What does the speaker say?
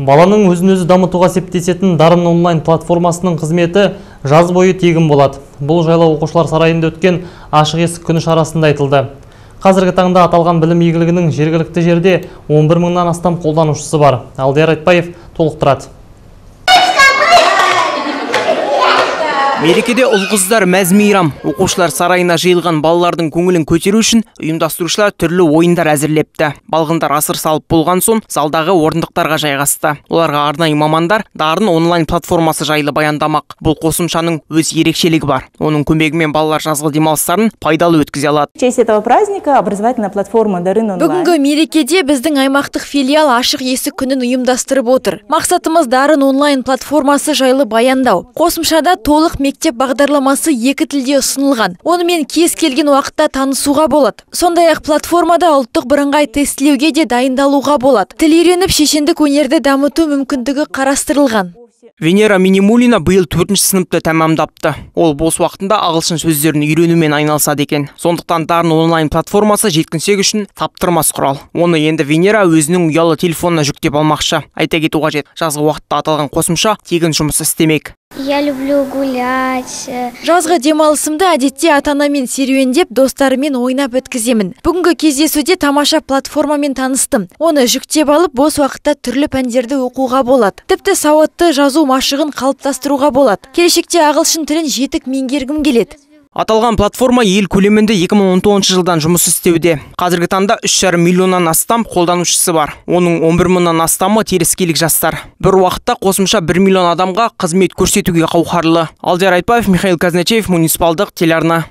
баланың өзін өзі дамытуға септесетін дарын онлайн платформасының қызметі жаз бойы тегін болады бұл жайлы оқушылар сарайында өткен ашық есік күні арасында айтылды қазіргі таңда аталған білім егілігінің жергілікті жерде 11 мыңнан астам қолданушысы бар алдияр Айтпаев толықтырады мерекеде ұл қыздар мәз мейрам оқушылар сарайына жиылған балалардың көңілін көтеру үшін ұйымдастырушылар түрлі ойындар әзірлепті балғындар асыр салып болған соң залдағы орындықтарға жайғасты оларға арнайы мамандар дарын онлайн платформасы жайлы баяндамақ бұл қосымшаның өз ерекшелігі бар оның көмегімен балалар жазғы демалыстарын пайдалы өткізе алады в честь этого праздника образовательная платформа дарын онлайн бүгінгі мерекеде біздің аймақтық филиал ашық есік күнін ұйымдастырып отыр мақсатымыз дарын онлайн платформасы жайлы баяндау қосымшада толық мектеп бағдарламасы екі тілде ұсынылған. Онымен кез келген уақытта танысуға болады. Сондай-ақ платформада ұлттық бірыңғай тестілеуге де дайындалуға болады. Тіл үйреніп шешендік өнерді дамыту мүмкіндігі қарастырылған. Венера Минимулина биыл төртінші сыныпты тәмамдапты. Ол бос уақытында ағылшын сөздерін үйренумен айналысады екен. Сондықтан дарын онлайн платформасы жеткіншек үшін таптырмас құрал. Оны енді Венера өзінің ұялы телефонына жүктеп алмақшы. Айта кету қажет, жазғы уақытта аталған қосымша тегін жұмыс істемек. Я люблю гулять. Э, Жазғы демалысымды әдетте ата-анамен серуендеп, достарымен ойнап өткіземін. Бүгінгі кездесуде тамаша платформамен таныстым. Оны жүктеп алып, бос уақытта түрлі пәндерді оқуға болады. Тіпті сауатты жазу машығын қалыптастыруға болады. Келешекте ағылшын тілін жетік менгергім келеді аталған платформа ел көлемінде 2019 жылдан жұмыс істеуде қазіргі таңда үш миллионнан астам қолданушысы бар оның 11 мыңнан астамы терескелік жастар бір уақытта қосымша 1 миллион адамға қызмет көрсетуге қауқарлы алдияр айтбаев михаил казначеев муниципалдық телеарна